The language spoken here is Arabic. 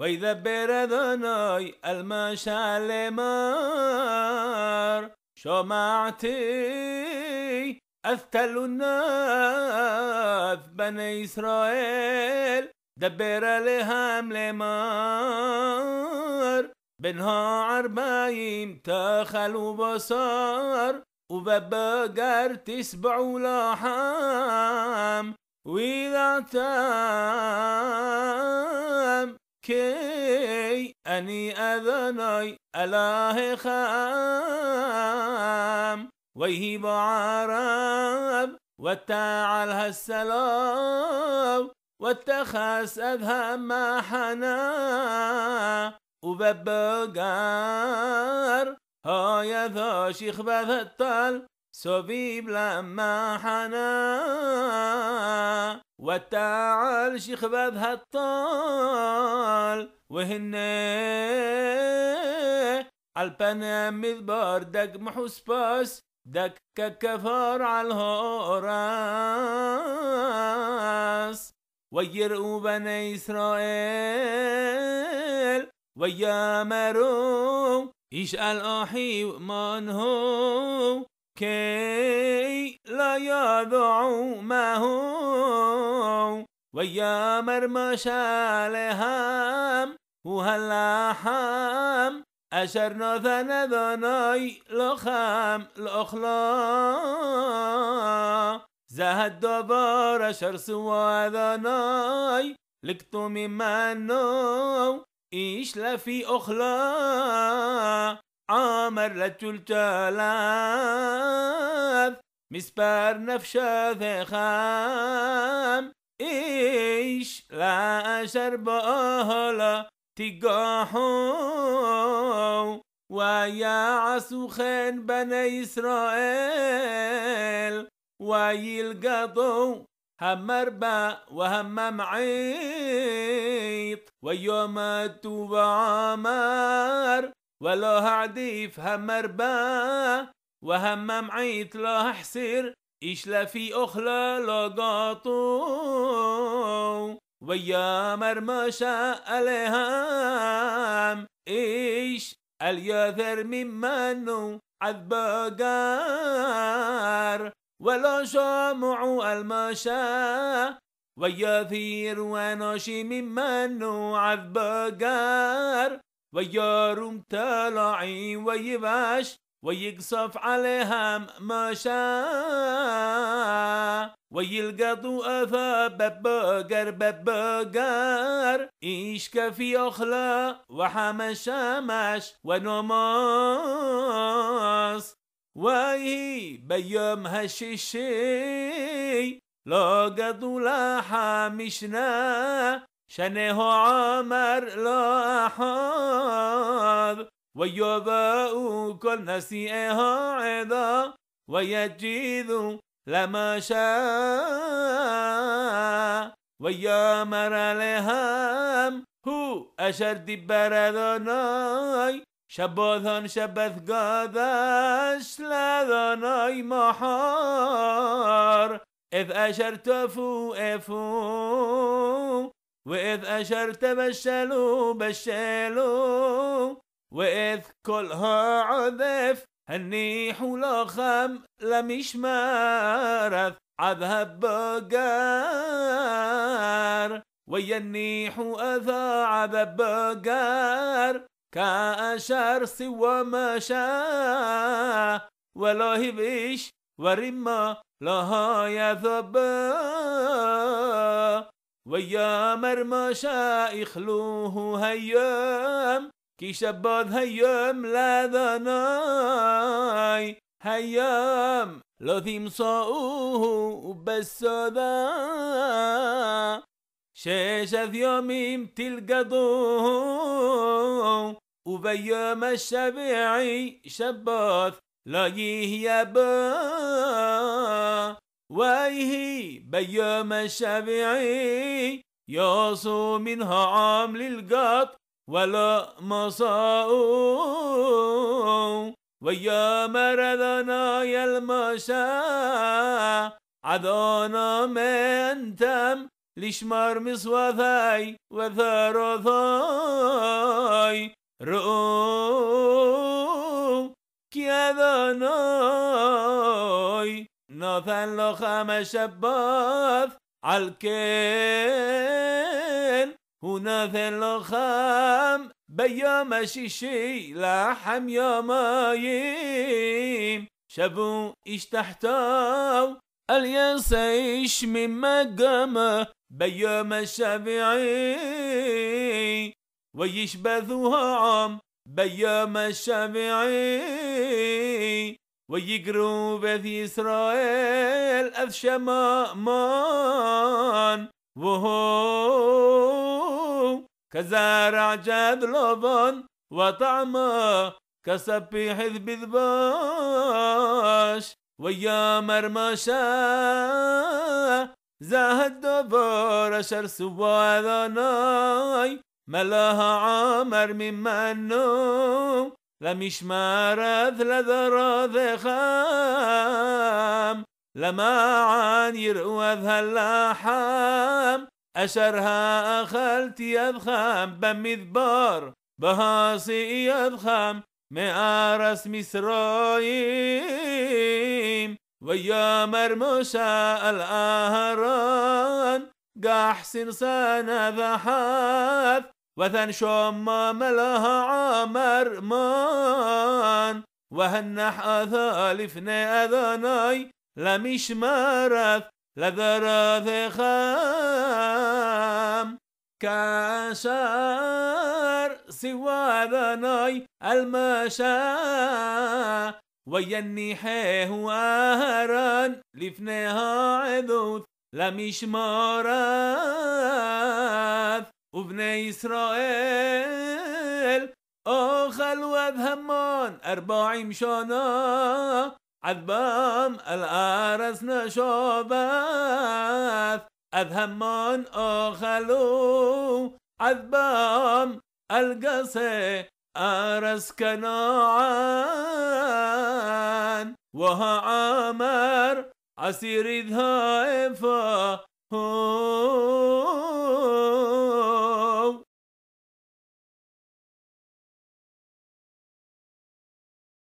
وإذا بردناي المشال مار شمعتي أثتل الناس بني إسرائيل دبر لهم لمار بنها أربعين تخل بصار وببقر تسبع لحام وإذا تام كي أني أذني ألاه خام ويهي عرب وتعال السلام واتخس أذهب ما حنا وببقر هاي ذا شيخ بث سبيب لما حنا وتعال شيخ باب هالطال وهن عالبنا مذبار دق محوس باس دك على الهوراس ويرقوا بني إسرائيل ويا يشقل أحي ومن هو كي لا يضعوا ما هو ويا مرمشا لهم وهلا أشر نظن ذناي لخام الأخلا زهد دبار أشر سوى ذناي لكتو ممانو إيش لفي أخلا عامر الجلاب مسبار نفشة خام إيش لا بأهلا تقاحو ويا خين بني إسرائيل ويلقطوا هم با وهمم عيط ويوم توبة عمر ولا هعدي يفهم مربا وهم عيط لا حسير إيش لا في أخلا لا قاطو ويا مرماشا ألهم إيش الياثر ممنو عذب قار ولا الماشا ويا ويثير وناشي ممنو عذب قار ويارم تلعي ويباش ويقصف عليهم ما شاء ويلقطوا أفا ببقر ببقر إيشك في أخلا وحمشامش ونماص وهي بيوم هششي لا قدو لا حامشنا شنه عمر لا أحاب ويباء كل نسيئها عدا ويجيد لما شاء ويامر لهم هو أشد بردناي شباثان شبث قادش لدناي محار إذ أشر تفو إفو وإذ أشرت بشلوا بشلوا وإذ كلها عذف هنيح لخم لمشمارث عذهب بقار وينيح أذا عذب بقار كأشر سوى ما شاء ولا هبش ورما لها يذبار ويام المشايخ لوه هيام كي شباد هيام لا ذناي هيام لو ثيم صاؤه بس ذا شاشة يومين تلقى وبيوم الشبيعي شباث لا يهيبا ويهي بيوم الشافعي يعصو منها عامل للقط ولا مصاء ويوم رضنا يلمشا عدانا من تم لشمار مصوثي وثرثي رؤو كيذناي نوثن لو خمس شباث عالكين ونوثن لو خام بيوم شيشي لحم يومين شبو إيش تحتاو الياس إيش من مقامة بيوم الشافعي عم بيوم الشافعي ويقروا بث إسرائيل أذ شمامان وهو كزارع جاد لبن وطعمه حذ بذباش ويا مرماشا زاهد دبر شر ذناي ملاها عامر من النوم لا لا مش مارث لمشمارث لذرا ذخام لماعان يرؤوذ هلاحام أشرها أخلتي أضخام بمذبار بهاصي أضخام مئارس مصرايم ويا مرموشا الآهران قاح سنسان ذحاث وثن شوم لها عمر مان وهنح أثالفني أذناي مارث لذراث خام كاشار سوى ذناي المشا حيه أهران لفنها عذوث مارث وبني إسرائيل أخل وذهمان أربعين مشانا عذبام الأرز نشابث أذهمان أخلو عذبام القصي أرس كناعان وها عمر عسير ذهائفا